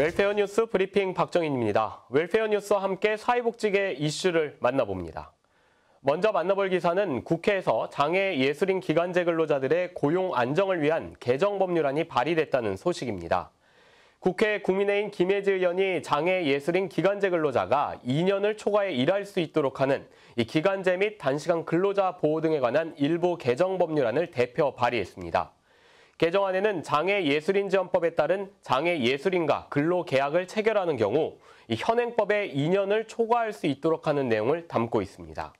웰페어 뉴스 브리핑 박정인입니다. 웰페어 뉴스와 함께 사회복지계 이슈를 만나봅니다. 먼저 만나볼 기사는 국회에서 장애 예술인 기간제 근로자들의 고용 안정을 위한 개정 법률안이 발의됐다는 소식입니다. 국회 국민의힘 김혜지 의원이 장애 예술인 기간제 근로자가 2년을 초과해 일할 수 있도록 하는 이 기간제 및 단시간 근로자 보호 등에 관한 일부 개정 법률안을 대표 발의했습니다. 개정안에는 장애예술인지원법에 따른 장애예술인과 근로계약을 체결하는 경우 현행법의 2년을 초과할 수 있도록 하는 내용을 담고 있습니다.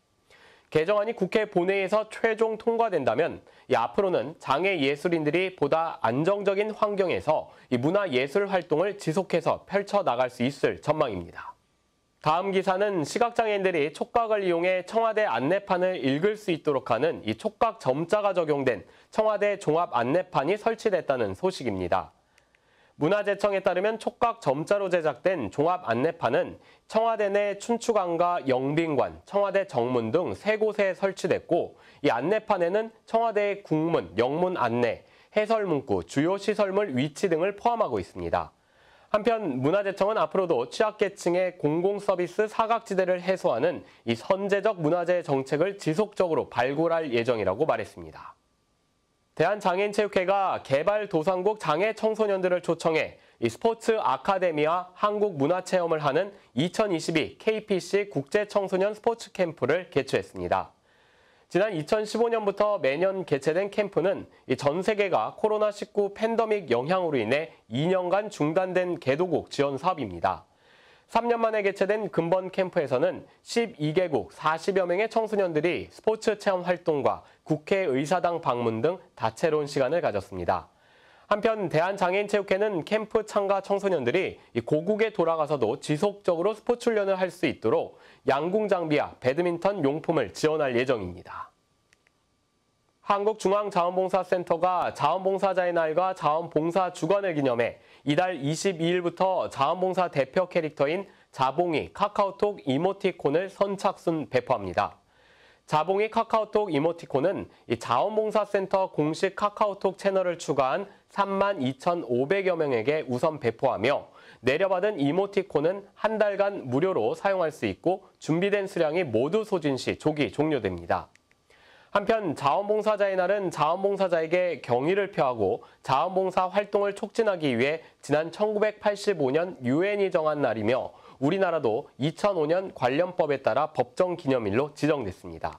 개정안이 국회 본회의에서 최종 통과된다면 앞으로는 장애예술인들이 보다 안정적인 환경에서 문화예술 활동을 지속해서 펼쳐나갈 수 있을 전망입니다. 다음 기사는 시각장애인들이 촉각을 이용해 청와대 안내판을 읽을 수 있도록 하는 이 촉각 점자가 적용된 청와대 종합 안내판이 설치됐다는 소식입니다. 문화재청에 따르면 촉각 점자로 제작된 종합 안내판은 청와대 내 춘추관과 영빈관, 청와대 정문 등 세 곳에 설치됐고 이 안내판에는 청와대의 국문, 영문 안내, 해설 문구, 주요 시설물 위치 등을 포함하고 있습니다. 한편 문화재청은 앞으로도 취약계층의 공공서비스 사각지대를 해소하는 이 선제적 문화재 정책을 지속적으로 발굴할 예정이라고 말했습니다. 대한장애인체육회가 개발도상국 장애 청소년들을 초청해 스포츠 아카데미와 한국문화체험을 하는 2022 KPC 국제청소년 스포츠 캠프를 개최했습니다. 지난 2015년부터 매년 개최된 캠프는 전 세계가 코로나19 팬더믹 영향으로 인해 2년간 중단된 개도국 지원 사업입니다. 3년 만에 개최된 근본 캠프에서는 12개국 40여 명의 청소년들이 스포츠 체험 활동과 국회 의사당 방문 등 다채로운 시간을 가졌습니다. 한편 대한장애인체육회는 캠프 참가 청소년들이 고국에 돌아가서도 지속적으로 스포츠 훈련을 할 수 있도록 양궁 장비와 배드민턴 용품을 지원할 예정입니다. 한국중앙자원봉사센터가 자원봉사자의 날과 자원봉사 주관을 기념해 이달 22일부터 자원봉사 대표 캐릭터인 자봉이 카카오톡 이모티콘을 선착순 배포합니다. 자봉이 카카오톡 이모티콘은 자원봉사센터 공식 카카오톡 채널을 추가한 32,500여 명에게 우선 배포하며 내려받은 이모티콘은 한 달간 무료로 사용할 수 있고 준비된 수량이 모두 소진 시 조기 종료됩니다. 한편 자원봉사자의 날은 자원봉사자에게 경의를 표하고 자원봉사 활동을 촉진하기 위해 지난 1985년 유엔이 정한 날이며 우리나라도 2005년 관련법에 따라 법정 기념일로 지정됐습니다.